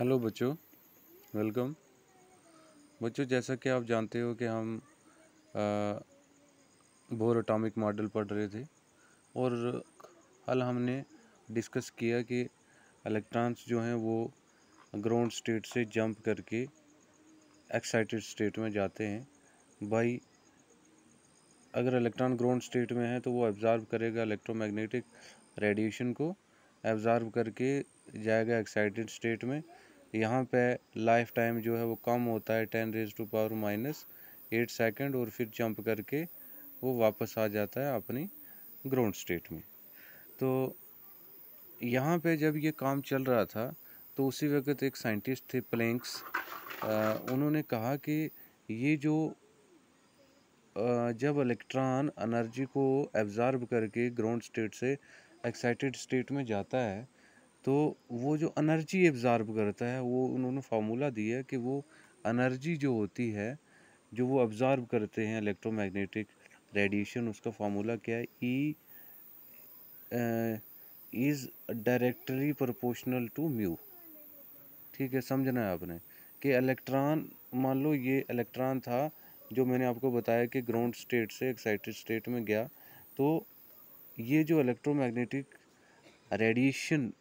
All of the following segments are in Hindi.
हेलो बच्चों वेलकम बच्चों जैसा कि आप जानते हो कि हम बोर अटामिक मॉडल पढ़ रहे थे और हल हमने डिस्कस किया कि इलेक्ट्रॉन्स जो हैं वो ग्राउंड स्टेट से जंप करके एक्साइटेड स्टेट में जाते हैं बाई अगर इलेक्ट्रॉन ग्राउंड स्टेट में है तो वो एब्जॉर्ब करेगा इलेक्ट्रोमैग्नेटिक रेडिएशन को एब्जॉर्ब करके जाएगा एक्साइटेड स्टेट में यहाँ पे लाइफ टाइम जो है वो कम होता है ten raise to power minus eight second और फिर जंप करके वो वापस आ जाता है अपनी ग्राउंड स्टेट में तो यहाँ पे जब ये काम चल रहा था तो उसी वक्त एक साइंटिस्ट थे प्लैंक्स उन्होंने कहा कि ये जो आ, जब इलेक्ट्रॉन एनर्जी को एब्ज़ार्ब करके ग्राउंड स्टेट से एक्साइटेड स्टेट में जाता है तो वो जो अनर्जी एब्जॉर्ब करता है वो उन्होंने फार्मूला दिया कि वो अनर्जी जो होती है जो वो ऑब्ज़ॉर्ब करते हैं इलेक्ट्रोमैग्नेटिक रेडिएशन उसका फार्मूला क्या है E is directly proportional to mu ठीक है समझना है आपने कि इलेक्ट्रॉन मान लो ये इलेक्ट्रॉन था जो मैंने आपको बताया कि ग्राउंड स्टेट से एक्साइटेड स्टेट में गया तो ये जो इलेक्ट्रोमैग्नेटिक रेडिएशन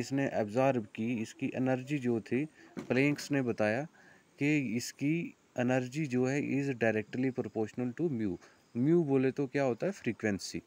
इसने एब्जॉर्ब की इसकी एनर्जी जो थी प्लेंक्स ने बताया कि इसकी एनर्जी जो है is directly proportional to mu mu बोले तो क्या होता है फ्रीक्वेंसी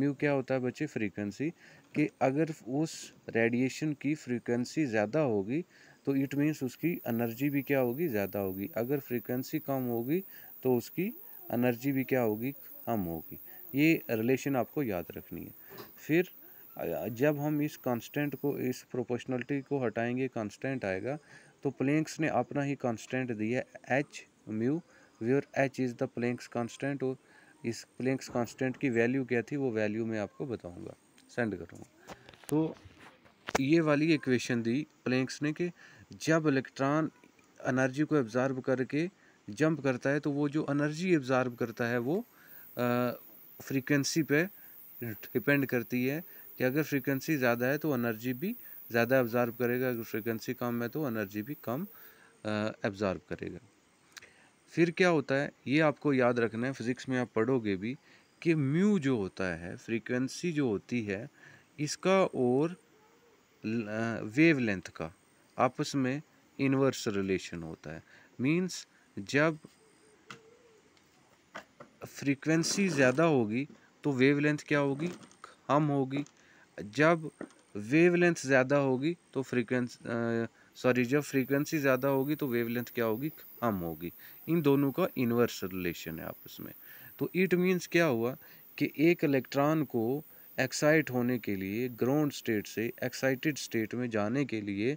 म्यू क्या होता है बच्चे फ्रीक्वेंसी कि अगर उस रेडिएशन की फ्रीक्वेंसी ज़्यादा होगी तो इट मीन्स उसकी एनर्जी भी क्या होगी ज़्यादा होगी अगर फ्रीक्वेंसी कम होगी तो उसकी एनर्जी भी क्या होगी कम होगी ये रिलेशन आपको याद रखनी है फिर जब हम इस कांस्टेंट को इस प्रोपोर्शनलिटी को हटाएंगे कांस्टेंट आएगा तो प्लैंक्स ने अपना ही कांस्टेंट दिया H mu where H is the Planck's constant और इस प्लैंक्स कांस्टेंट की वैल्यू क्या थी वो वैल्यू मैं आपको बताऊंगा सेंड करूँगा तो ये वाली इक्वेशन दी प्लैंक्स ने कि जब इलेक्ट्रॉन एनर्जी को एब्ज़ार्ब करके जंप करता है तो वो जो अनर्जी एब्ज़ार्ब करता है वो फ्रिक्वेंसी पर डिपेंड करती है कि अगर फ्रीक्वेंसी ज़्यादा है तो एनर्जी भी ज़्यादा एब्जॉर्ब करेगा अगर फ्रीक्वेंसी कम है तो एनर्जी भी कम एब्जॉर्ब करेगा फिर क्या होता है ये आपको याद रखना है फिज़िक्स में आप पढ़ोगे भी कि म्यू जो होता है फ्रीक्वेंसी जो होती है इसका और वेव लेंथ का आपस में इन्वर्स रिलेशन होता है मींस जब फ्रीक्वेंसी ज़्यादा होगी तो वेवलेंथ क्या होगी कम होगी जब वेवलेंथ ज़्यादा होगी तो फ्रीक्वेंसी सॉरी जब फ्रीक्वेंसी ज़्यादा होगी तो वेवलेंथ क्या होगी कम होगी इन दोनों का इन्वर्स रिलेशन है आपस में तो इट मीन्स क्या हुआ कि एक इलेक्ट्रॉन को एक्साइट होने के लिए ग्राउंड स्टेट से एक्साइटेड स्टेट में जाने के लिए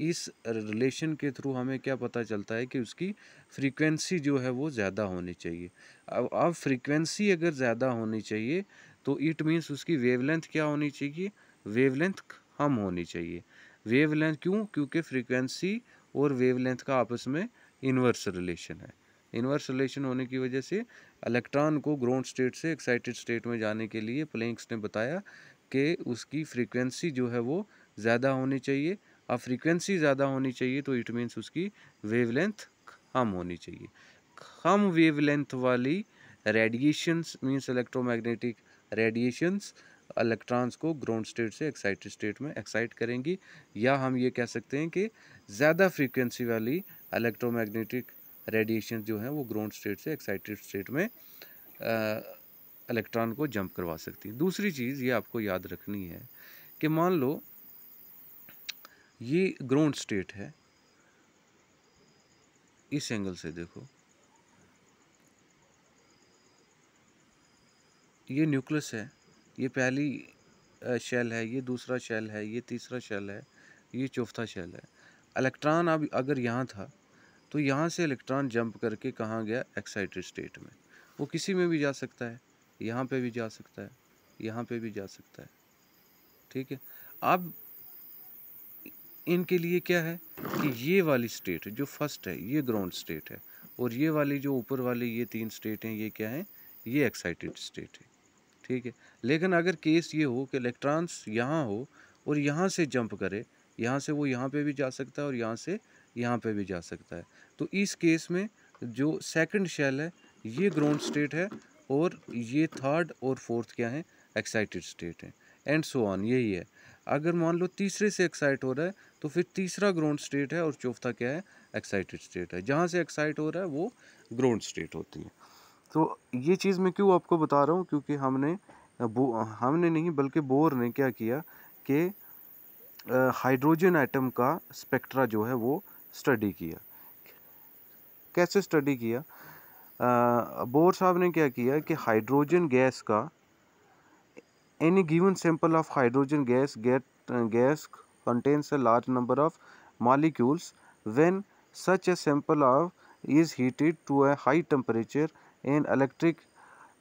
इस रिलेशन के थ्रू हमें क्या पता चलता है कि उसकी फ्रीक्वेंसी जो है वो ज़्यादा होनी चाहिए अब अब फ्रीक्वेंसी अगर ज़्यादा होनी चाहिए तो इट मीन्स उसकी वेवलेंथ क्या होनी चाहिए वेवलेंथ हम होनी चाहिए वेवलेंथ क्यों क्योंकि फ्रीक्वेंसी और वेवलेंथ का आपस में इन्वर्स रिलेशन है इन्वर्स रिलेशन होने की वजह से इलेक्ट्रॉन को ग्राउंड स्टेट से एक्साइटेड स्टेट में जाने के लिए प्लेंक्स ने बताया कि उसकी फ्रीक्वेंसी जो है वो ज़्यादा होनी चाहिए अब फ्रीक्वेंसी ज़्यादा होनी चाहिए तो इट मीन्स उसकी वेवलेंथ कम होनी चाहिए कम वेवलेंथ वाली radiation means electromagnetic radiations electrons को ग्राउंड स्टेट से एक्साइटेड स्टेट में एक्साइट करेंगी या हम ये कह सकते हैं कि ज़्यादा फ्रीक्वेंसी वाली इलेक्ट्रोमैग्नेटिक रेडिएशन जो है वो ग्राउंड स्टेट से एक्साइटेड स्टेट में इलेक्ट्रॉन को जंप करवा सकती है दूसरी चीज़ ये आपको याद रखनी है कि मान लो ये ग्राउंड स्टेट है इस एंगल से देखो ये न्यूक्लियस है ये पहली शेल है ये दूसरा शेल है ये तीसरा शेल है ये चौथा शेल है इलेक्ट्रॉन अब अगर यहाँ था तो यहाँ से इलेक्ट्रॉन जंप करके कहाँ गया एक्साइटेड स्टेट में वो किसी में भी जा सकता है यहाँ पे भी जा सकता है यहाँ पे भी जा सकता है ठीक है अब इनके लिए क्या है कि ये वाली स्टेट जो फर्स्ट है ये ग्राउंड स्टेट है और ये वाली जो ऊपर वाली ये तीन स्टेट हैं ये क्या हैं ये एक्साइटेड स्टेट है ठीक है लेकिन अगर केस ये हो कि इलेक्ट्रॉन्स यहाँ हो और यहाँ से जंप करे यहाँ से वो यहाँ पे भी जा सकता है और यहाँ से यहाँ पे भी जा सकता है तो इस केस में जो सेकंड शेल है ये ग्राउंड स्टेट है और ये थर्ड और फोर्थ क्या है एक्साइटेड स्टेट है एंड सो ऑन यही है अगर मान लो तीसरे से एक्साइट हो रहा है तो फिर तीसरा ग्राउंड स्टेट है और चौथा क्या है एक्साइटेड स्टेट है जहाँ से एक्साइट हो रहा है वो ग्राउंड स्टेट होती है तो ये चीज़ मैं क्यों आपको बता रहा हूँ क्योंकि हमने बो हमने नहीं बल्कि बोर ने क्या किया कि हाइड्रोजन आइटम का स्पेक्ट्रा जो है वो स्टडी किया कैसे स्टडी किया आ, बोर साहब ने क्या किया कि हाइड्रोजन गैस का any given sample of hydrogen gas get gas contains a large number of molecules when such a sample of is heated to a high temperature An electric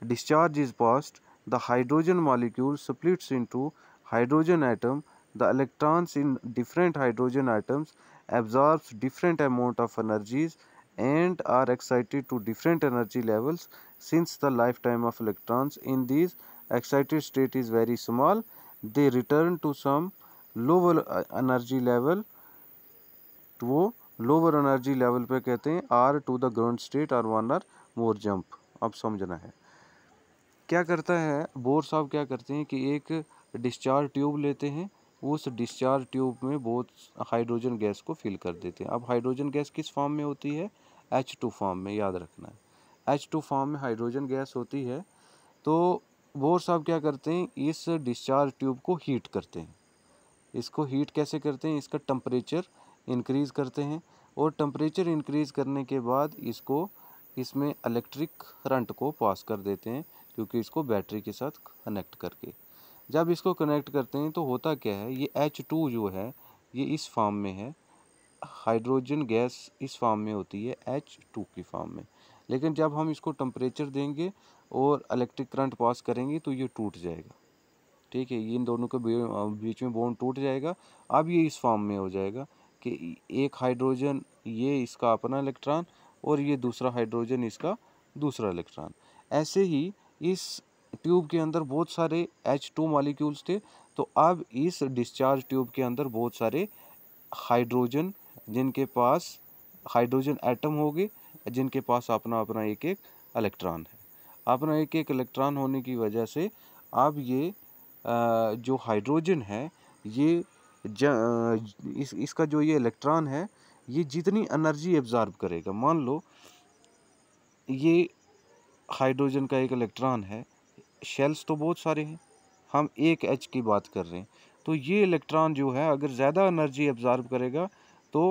discharge is passed, the hydrogen molecule splits into hydrogen atom. The electrons in different hydrogen atoms absorbs different amount of energies and are excited to different energy levels since the lifetime of electrons in these excited state is very small they return to some lower uh, energy level to lower energy level पे कहते हैं or to the ground state or one or more jump अब समझना है क्या करता है बोर साहब क्या करते हैं कि एक डिस्चार्ज ट्यूब लेते हैं उस डिस्चार्ज ट्यूब में बहुत हाइड्रोजन गैस को फिल कर देते हैं अब हाइड्रोजन गैस किस फॉर्म में होती है एच टू फॉर्म में याद रखना है एच टू फॉर्म में हाइड्रोजन गैस होती है तो बोर साहब क्या करते हैं इस डिस्चार्ज ट्यूब को हीट करते हैं इसको हीट कैसे करते हैं इसका टम्परेचर इंक्रीज़ करते हैं और टम्परेचर इंक्रीज़ करने के बाद इसको इसमें इलेक्ट्रिक करंट को पास कर देते हैं क्योंकि इसको बैटरी के साथ कनेक्ट करके जब इसको कनेक्ट करते हैं तो होता क्या है ये एच टू जो है ये इस फार्म में है हाइड्रोजन गैस इस फार्म में होती है एच टू की फार्म में लेकिन जब हम इसको टम्परेचर देंगे और इलेक्ट्रिक करंट पास करेंगे तो ये टूट जाएगा ठीक है ये इन दोनों के बीच में बोन टूट जाएगा अब ये इस फॉर्म में हो जाएगा कि एक हाइड्रोजन ये इसका अपना इलेक्ट्रॉन और ये दूसरा हाइड्रोजन इसका दूसरा इलेक्ट्रॉन ऐसे ही इस ट्यूब के अंदर बहुत सारे एच टू मालिक्यूल्स थे तो अब इस डिस्चार्ज ट्यूब के अंदर बहुत सारे हाइड्रोजन जिनके पास हाइड्रोजन एटम गए जिनके पास अपना अपना एक एक इलेक्ट्रॉन है अपना एक एक इलेक्ट्रॉन होने की वजह से अब ये जो हाइड्रोजन है ये इस इसका जो ये इलेक्ट्रॉन है ये जितनी एनर्जी एब्जॉर्ब करेगा मान लो ये हाइड्रोजन का एक इलेक्ट्रॉन है शेल्स तो बहुत सारे हैं हम एक एच की बात कर रहे हैं तो ये इलेक्ट्रॉन जो है अगर ज़्यादा एनर्जी एब्जॉर्ब करेगा तो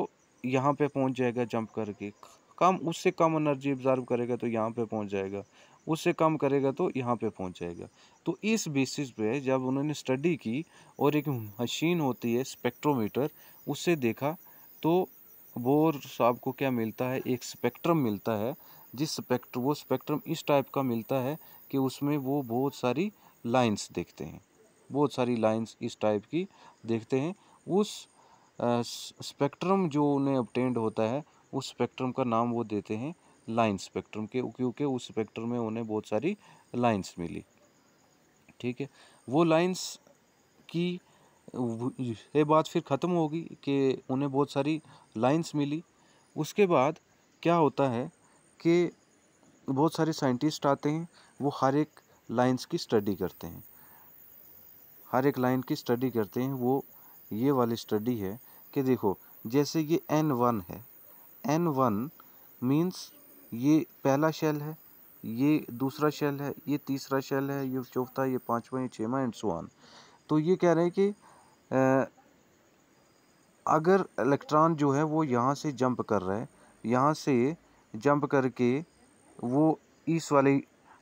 यहाँ पे पहुँच जाएगा जंप करके कम उससे कम एनर्जी एब्जॉर्ब करेगा तो यहाँ पे पहुँच जाएगा उससे कम करेगा तो यहाँ पे पहुँच जाएगा तो इस बेसिस पे जब उन्होंने स्टडी की और एक मशीन होती है स्पेक्ट्रोमीटर उससे देखा तो बोर साहब को क्या मिलता है एक स्पेक्ट्रम मिलता है जिस स्पेक्ट्र वो स्पेक्ट्रम इस टाइप का मिलता है कि उसमें वो बहुत सारी लाइन्स देखते हैं बहुत सारी लाइन्स इस टाइप की देखते हैं उस स्पेक्ट्रम जो उन्हें अपटेंड होता है उस स्पेक्ट्रम का नाम वो देते हैं लाइन स्पेक्ट्रम के क्योंकि उस स्पेक्ट्रम में उन्हें बहुत सारी लाइन्स मिली ठीक है वो लाइन्स की ये बात फिर ख़त्म होगी कि उन्हें बहुत सारी लाइन्स मिली उसके बाद क्या होता है कि बहुत सारे साइंटिस्ट आते हैं वो हर एक लाइन्स की स्टडी करते हैं हर एक लाइन की स्टडी करते हैं वो ये वाली स्टडी है कि देखो जैसे ये एन वन है एन वन मीन्स ये पहला शेल है ये दूसरा शेल है ये तीसरा शेल है ये चौथा ये पाँचवा ये छवा एंड सोन तो ये कह रहे हैं कि आ, अगर इलेक्ट्रॉन जो है वो यहाँ से जंप कर रहा है यहाँ से जंप करके वो इस वाले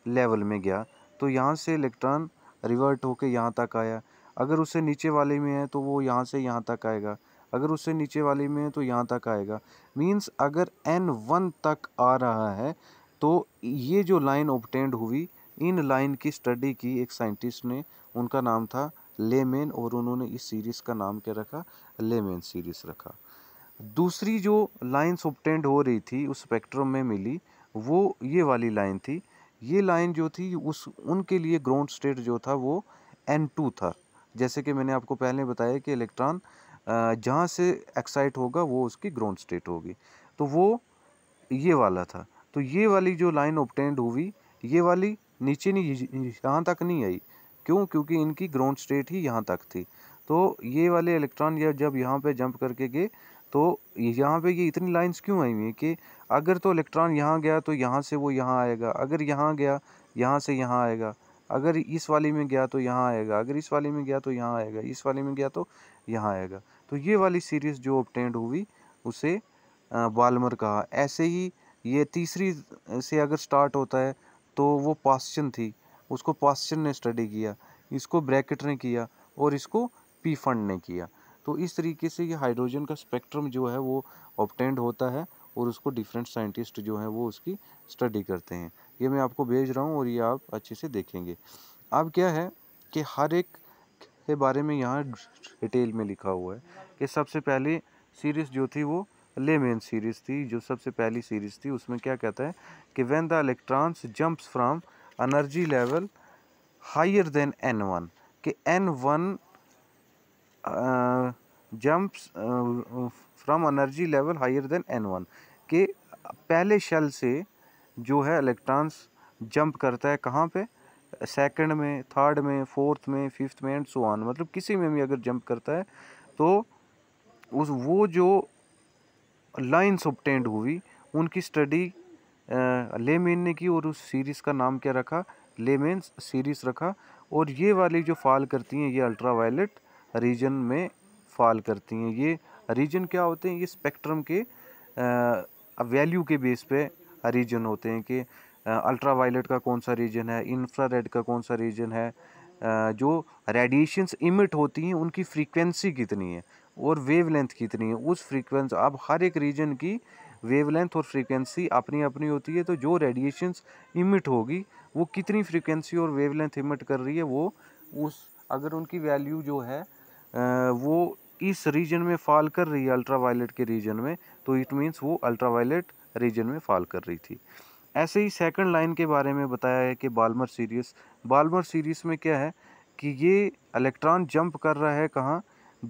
लेवल में गया तो यहाँ से इलेक्ट्रॉन रिवर्ट होके यहाँ तक आया अगर उसे नीचे वाले में है तो वो यहाँ से यहाँ तक आएगा अगर उससे नीचे वाली में है तो यहाँ तक आएगा मीन्स अगर एन वन तक आ रहा है तो ये जो लाइन ऑबटेंड हुई इन लाइन की स्टडी की एक साइंटिस्ट ने उनका नाम था लेमेन और उन्होंने इस सीरीज़ का नाम क्या रखा लेमेन सीरीज़ रखा दूसरी जो लाइन्स ऑबटेंड हो रही थी उस स्पेक्ट्रम में मिली वो ये वाली लाइन थी ये लाइन जो थी उस उनके लिए ग्राउंड स्टेट जो था वो एन टू था जैसे कि मैंने आपको पहले बताया कि इलेक्ट्रॉन जहाँ से एक्साइट होगा वो उसकी ग्राउंड स्टेट होगी तो वो ये वाला था तो ये वाली जो लाइन ऑप्टेंड हुई ये वाली नीचे नहीं यहाँ तक नहीं आई क्यों क्योंकि इनकी ग्राउंड स्टेट ही यहाँ तक थी तो ये वाले इलेक्ट्रॉन या जब यहाँ पे जंप करके गए तो यहाँ पे ये इतनी लाइंस क्यों आई हुई हैं कि अगर तो इलेक्ट्रॉन यहाँ गया तो यहाँ से वो यहाँ आएगा अगर यहाँ गया यहाँ से यहाँ आएगा अगर इस वाली में गया तो यहाँ आएगा अगर इस वाली में गया तो यहाँ आएगा इस वाली में गया तो यहाँ आएगा तो ये वाली सीरीज़ जो ऑप्टेंड हुई उसे बालमर कहा ऐसे ही ये तीसरी से अगर स्टार्ट होता है तो वो पास्चन थी उसको पास्चन ने स्टडी किया इसको ब्रैकेट ने किया और इसको पी फंड ने किया तो इस तरीके से ये हाइड्रोजन का स्पेक्ट्रम जो है वो ऑप्टेंड होता है और उसको डिफरेंट साइंटिस्ट जो हैं वो उसकी स्टडी करते हैं ये मैं आपको भेज रहा हूँ और ये आप अच्छे से देखेंगे अब क्या है कि हर एक के बारे में यहाँ डिटेल में लिखा हुआ है कि सबसे पहले सीरीज़ जो थी वो लेमेन सीरीज़ थी जो सबसे पहली सीरीज़ थी उसमें क्या कहता है कि when the electrons jumps from energy level higher than N one कि N one jumps from energy level higher than N one के पहले शेल से जो है इलेक्ट्रॉन्स जंप करता है कहाँ पे सेकंड में थर्ड में फोर्थ में फिफ्थ में एंड सो ऑन मतलब किसी में भी अगर जंप करता है तो उस वो जो लाइन्स ऑप्टेंड हुई उनकी स्टडी लेमेन ने की और उस सीरीज़ का नाम क्या रखा लेमेन सीरीज़ रखा और ये वाली जो फॉल करती हैं ये अल्ट्रा वायलेट रीजन में फॉल करती हैं ये रीजन क्या होते हैं ये स्पेक्ट्रम के वैल्यू के बेस पे रीजन होते हैं कि अल्ट्रा वायलेट का कौन सा रीजन है इंफ्रारेड का कौन सा रीजन है जो रेडिएशंस इमिट होती हैं उनकी फ्रीक्वेंसी कितनी है और वेवलेंथ कितनी है उस फ्रीक्वेंस अब हर एक रीजन की वेवलेंथ और फ्रीक्वेंसी अपनी अपनी होती है तो जो रेडिएशंस इमिट होगी वो कितनी फ्रीक्वेंसी और वेवलेंथ इमिट कर रही है वो उस अगर उनकी वैल्यू जो है वो इस रीजन में फॉल कर रही है अल्ट्रा के रीजन में तो इट मीन्स वो अल्ट्रा रीजन में फॉल कर रही थी ऐसे ही सेकंड लाइन के बारे में बताया है कि बालमर सीरीज बालमर सीरीज में क्या है कि ये इलेक्ट्रॉन जंप कर रहा है कहाँ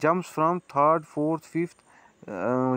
jumps from third fourth fifth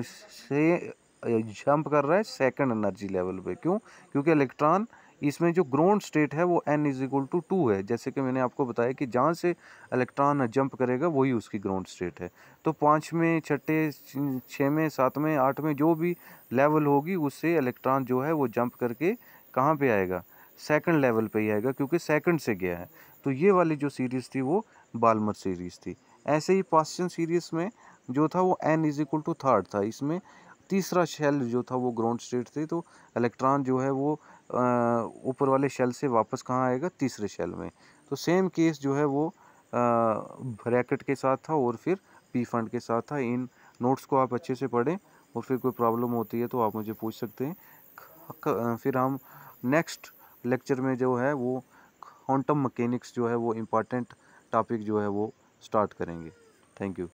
से जंप कर रहा है सेकंड एनर्जी लेवल पे क्यों क्योंकि इलेक्ट्रॉन इसमें जो ग्राउंड स्टेट है वो N is equal to two है जैसे कि मैंने आपको बताया कि जहाँ से इलेक्ट्रॉन जंप करेगा वही उसकी ग्राउंड स्टेट है तो पाँच में छठे छः में सात में आठ में जो भी लेवल होगी उससे इलेक्ट्रॉन जो है वो जंप करके कहाँ पे आएगा सेकंड लेवल पे ही आएगा क्योंकि सेकंड से गया है तो ये वाली जो सीरीज़ थी वो बालमर सीरीज़ थी ऐसे ही पाश्चन सीरीज़ में जो था वो N is equal to third था इसमें तीसरा शेल जो था वो ग्राउंड स्टेट थे तो इलेक्ट्रॉन जो है वो ऊपर वाले शेल से वापस कहाँ आएगा तीसरे शेल में तो सेम केस जो है वो ब्रैकेट के साथ था और फिर पी फंड के साथ था इन नोट्स को आप अच्छे से पढ़ें और फिर कोई प्रॉब्लम होती है तो आप मुझे पूछ सकते हैं फिर हम नेक्स्ट लेक्चर में जो है वो क्वांटम मकैनिक्स जो है वो इम्पॉर्टेंट टॉपिक जो है वो स्टार्ट करेंगे थैंक यू